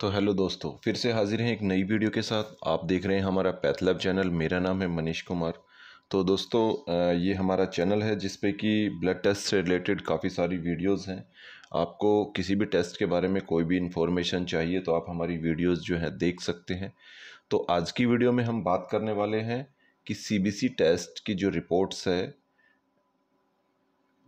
तो हेलो दोस्तों फिर से हाजिर हैं एक नई वीडियो के साथ आप देख रहे हैं हमारा पैथलैब चैनल मेरा नाम है मनीष कुमार तो दोस्तों ये हमारा चैनल है जिसपे कि ब्लड टेस्ट से रिलेटेड काफ़ी सारी वीडियोस हैं आपको किसी भी टेस्ट के बारे में कोई भी इन्फॉर्मेशन चाहिए तो आप हमारी वीडियोज़ जो है देख सकते हैं तो आज की वीडियो में हम बात करने वाले हैं कि सी टेस्ट की जो रिपोर्ट्स है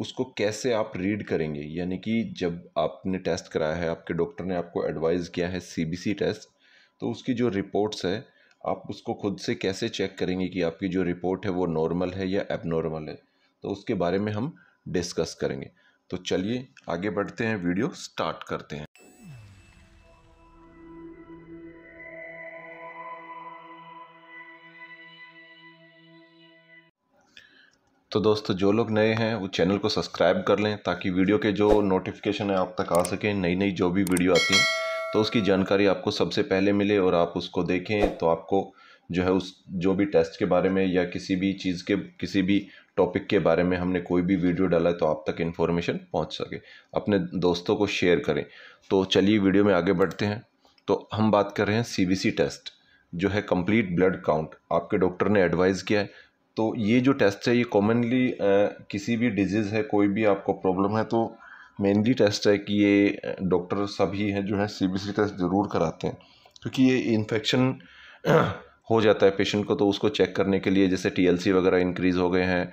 उसको कैसे आप रीड करेंगे यानी कि जब आपने टेस्ट कराया है आपके डॉक्टर ने आपको एडवाइस किया है सीबीसी टेस्ट तो उसकी जो रिपोर्ट्स है आप उसको खुद से कैसे चेक करेंगे कि आपकी जो रिपोर्ट है वो नॉर्मल है या एबनॉर्मल है तो उसके बारे में हम डिस्कस करेंगे तो चलिए आगे बढ़ते हैं वीडियो स्टार्ट करते हैं तो दोस्तों जो लोग नए हैं वो चैनल को सब्सक्राइब कर लें ताकि वीडियो के जो नोटिफिकेशन है आप तक आ सकें नई नई जो भी वीडियो आती हैं तो उसकी जानकारी आपको सबसे पहले मिले और आप उसको देखें तो आपको जो है उस जो भी टेस्ट के बारे में या किसी भी चीज़ के किसी भी टॉपिक के बारे में हमने कोई भी वीडियो डाला है तो आप तक इन्फॉर्मेशन पहुंच सके अपने दोस्तों को शेयर करें तो चलिए वीडियो में आगे बढ़ते हैं तो हम बात कर रहे हैं सी टेस्ट जो है कंप्लीट ब्लड काउंट आपके डॉक्टर ने एडवाइज़ किया है तो ये जो टेस्ट है ये कॉमनली किसी भी डिजीज़ है कोई भी आपको प्रॉब्लम है तो मेनली टेस्ट है कि ये डॉक्टर सभी हैं जो है सीबीसी टेस्ट ज़रूर कराते हैं क्योंकि ये इन्फेक्शन हो जाता है पेशेंट को तो उसको चेक करने के लिए जैसे टीएलसी वगैरह इंक्रीज़ हो गए हैं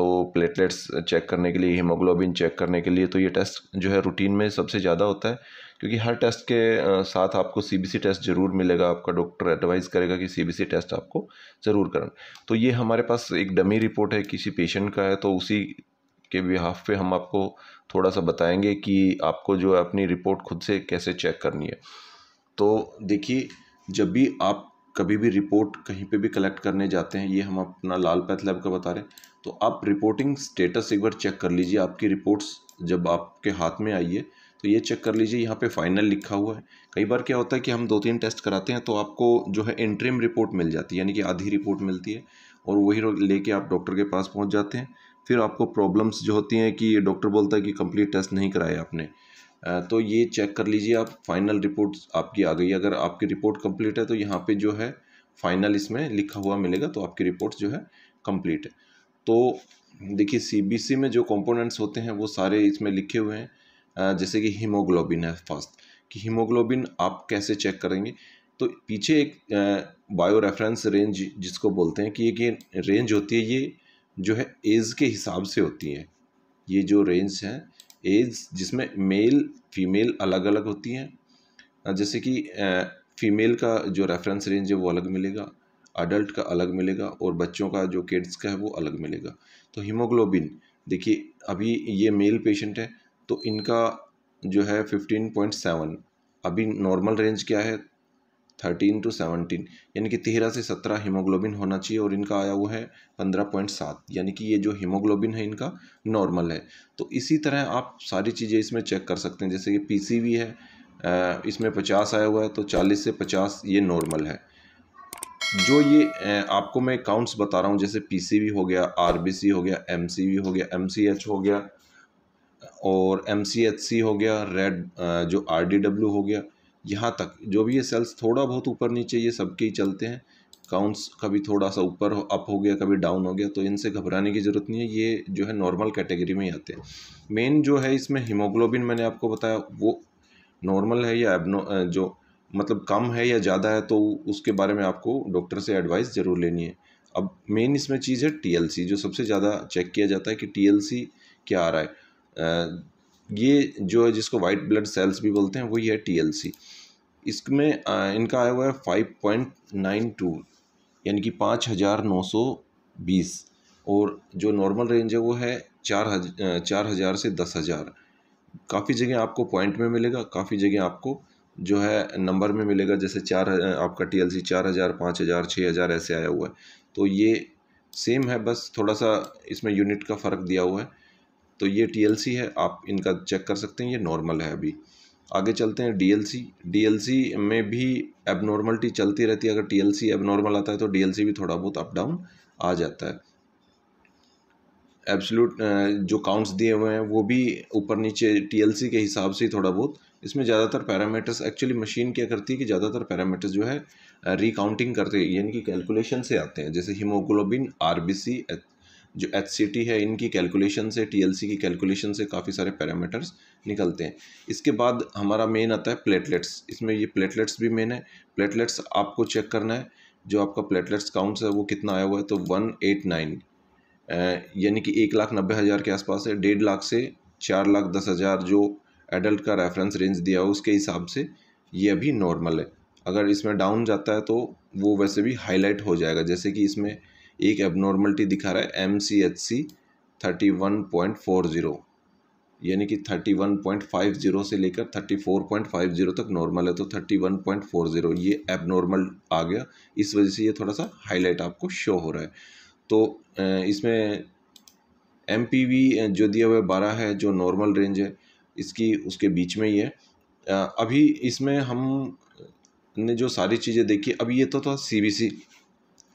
तो प्लेटलेट्स चेक करने के लिए हीमोग्लोबिन चेक करने के लिए तो ये टेस्ट जो है रूटीन में सबसे ज़्यादा होता है क्योंकि हर टेस्ट के साथ आपको सीबीसी टेस्ट ज़रूर मिलेगा आपका डॉक्टर एडवाइस करेगा कि सीबीसी टेस्ट आपको ज़रूर करें तो ये हमारे पास एक डमी रिपोर्ट है किसी पेशेंट का है तो उसी के बिहाफ पे हम आपको थोड़ा सा बताएंगे कि आपको जो है अपनी रिपोर्ट खुद से कैसे चेक करनी है तो देखिए जब भी आप कभी भी रिपोर्ट कहीं पे भी कलेक्ट करने जाते हैं ये हम अपना लाल पैथ लैब का बता रहे हैं तो आप रिपोर्टिंग स्टेटस एक बार चेक कर लीजिए आपकी रिपोर्ट्स जब आपके हाथ में आई है तो ये चेक कर लीजिए यहाँ पे फाइनल लिखा हुआ है कई बार क्या होता है कि हम दो तीन टेस्ट कराते हैं तो आपको जो है इंट्रीम रिपोर्ट मिल जाती है यानी कि आधी रिपोर्ट मिलती है और वही लेके आप डॉक्टर के पास पहुँच जाते हैं फिर आपको प्रॉब्लम्स जो होती हैं कि डॉक्टर बोलता है कि कम्प्लीट टेस्ट नहीं कराया आपने तो ये चेक कर लीजिए आप फाइनल रिपोर्ट आपकी आ गई अगर आपकी रिपोर्ट कम्प्लीट है तो यहाँ पर जो है फाइनल इसमें लिखा हुआ मिलेगा तो आपकी रिपोर्ट जो है कम्प्लीट है तो देखिए सीबीसी में जो कंपोनेंट्स होते हैं वो सारे इसमें लिखे हुए हैं जैसे कि हीमोग्लोबिन है फर्स्ट कि हीमोग्लोबिन आप कैसे चेक करेंगे तो पीछे एक बायो रेफरेंस रेंज जिसको बोलते हैं कि ये रेंज होती है ये जो है एज के हिसाब से होती है ये जो रेंज है एज जिसमें मेल फीमेल अलग अलग होती हैं जैसे कि फीमेल का जो रेफरेंस रेंज है वो अलग मिलेगा अडल्ट का अलग मिलेगा और बच्चों का जो किड्स का है वो अलग मिलेगा तो हीमोग्लोबिन देखिए अभी ये मेल पेशेंट है तो इनका जो है फिफ्टीन पॉइंट सेवन अभी नॉर्मल रेंज क्या है थर्टीन टू सेवनटीन यानी कि तेरह से सत्रह हीमोग्लोबिन होना चाहिए और इनका आया हुआ है पंद्रह पॉइंट सात यानी कि ये जो हीमोग्लोबिन है इनका नॉर्मल है तो इसी तरह आप सारी चीज़ें इसमें चेक कर सकते हैं जैसे कि पीसीवी है इसमें पचास आया हुआ है तो चालीस से पचास ये नॉर्मल है जो ये आपको मैं काउंट्स बता रहा हूँ जैसे पी हो गया आर हो गया एम हो गया एम हो गया और एम हो गया रेड जो आर हो गया यहाँ तक जो भी ये सेल्स थोड़ा बहुत ऊपर नीचे ये सबके ही चलते हैं काउंट्स कभी थोड़ा सा ऊपर अप हो गया कभी डाउन हो गया तो इनसे घबराने की ज़रूरत नहीं है ये जो है नॉर्मल कैटेगरी में ही आते हैं मेन जो है इसमें हीमोग्लोबिन मैंने आपको बताया वो नॉर्मल है या एबनो जो मतलब कम है या ज़्यादा है तो उसके बारे में आपको डॉक्टर से एडवाइस ज़रूर लेनी है अब मेन इसमें चीज़ है टी जो सबसे ज़्यादा चेक किया जाता है कि टी क्या आ रहा है ये जो है जिसको वाइट ब्लड सेल्स भी बोलते हैं वही है टीएलसी इसमें इनका आया हुआ है फाइव पॉइंट नाइन टू यानी कि पाँच हज़ार नौ सौ बीस और जो नॉर्मल रेंज है वो है चार हजार चार हज़ार से दस हज़ार काफ़ी जगह आपको पॉइंट में मिलेगा काफ़ी जगह आपको जो है नंबर में मिलेगा जैसे चार आपका टी एल सी चार हज़ार पाँच हज़ार छः हज़ार ऐसे आया हुआ है तो ये सेम है बस थोड़ा सा इसमें यूनिट का फ़र्क दिया हुआ है तो ये टी है आप इनका चेक कर सकते हैं ये नॉर्मल है अभी आगे चलते हैं डी डीएलसी में भी एबनॉर्मलिटी चलती रहती है अगर टीएलसी एबनॉर्मल आता है तो डीएलसी भी थोड़ा बहुत अप डाउन आ जाता है एब्सोल्यूट जो काउंट्स दिए हुए हैं वो भी ऊपर नीचे टीएलसी के हिसाब से ही थोड़ा बहुत इसमें ज़्यादातर पैरामीटर्स एक्चुअली मशीन क्या करती है कि ज़्यादातर पैरामीटर्स जो है रिकाउंटिंग करते हैं यानी कि कैलकुलेशन से आते हैं जैसे हीमोग्लोबिन आर जो एच है इनकी कैलकुलेशन से टी की कैलकुलेशन से काफ़ी सारे पैरामीटर्स निकलते हैं इसके बाद हमारा मेन आता है प्लेटलेट्स इसमें ये प्लेटलेट्स भी मेन है प्लेटलेट्स आपको चेक करना है जो आपका प्लेटलेट्स काउंट्स है वो कितना आया हुआ है तो वन एट नाइन यानी कि एक लाख नब्बे हज़ार के आसपास है डेढ़ लाख से चार लाख दस हज़ार जो एडल्ट का रेफरेंस रेंज दिया हो उसके हिसाब से ये अभी नॉर्मल है अगर इसमें डाउन जाता है तो वो वैसे भी हाईलाइट हो जाएगा जैसे कि इसमें एक एबनॉर्मलिटी दिखा रहा है M C H C thirty one point four zero यानी कि thirty one point five zero से लेकर thirty four point five zero तक नॉर्मल है तो thirty one point four zero ये एबनॉर्मल आ गया इस वजह से ये थोड़ा सा हाईलाइट आपको शो हो रहा है तो इसमें एम जो दिया हुआ है बारह है जो नॉर्मल रेंज है इसकी उसके बीच में ही है अभी इसमें हम ने जो सारी चीज़ें देखी अभी ये तो था तो सी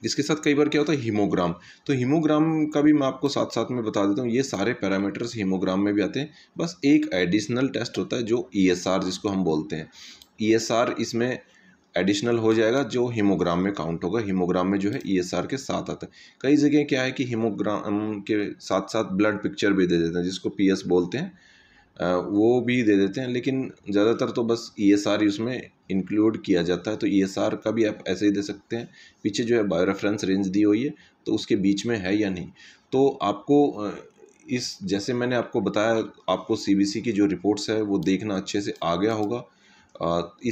इसके साथ कई बार क्या होता है हीमोग्राम तो हीमोग्राम का भी मैं आपको साथ साथ में बता देता हूँ ये सारे पैरामीटर्स हीमोग्राम में भी आते हैं बस एक एडिशनल टेस्ट होता है जो ई e जिसको हम बोलते हैं ई e इसमें एडिशनल हो जाएगा जो हीमोग्राम में काउंट होगा हीमोग्राम में जो है ई e के साथ आता है कई जगह क्या है कि हीमोग्राम के साथ साथ ब्लड पिक्चर भी दे देते हैं जिसको पी बोलते हैं वो भी दे देते हैं लेकिन ज़्यादातर तो बस ईएसआर ही उसमें इंक्लूड किया जाता है तो ई e का भी आप ऐसे ही दे सकते हैं पीछे जो है बायो रेफरेंस रेंज दी हुई है तो उसके बीच में है या नहीं तो आपको इस जैसे मैंने आपको बताया आपको सी की जो रिपोर्ट्स है वो देखना अच्छे से आ गया होगा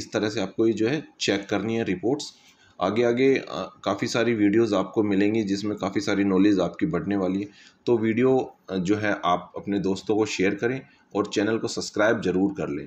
इस तरह से आपको ये जो है चेक करनी है रिपोर्ट्स आगे आगे काफ़ी सारी वीडियोस आपको मिलेंगी जिसमें काफ़ी सारी नॉलेज आपकी बढ़ने वाली है तो वीडियो जो है आप अपने दोस्तों को शेयर करें और चैनल को सब्सक्राइब ज़रूर कर लें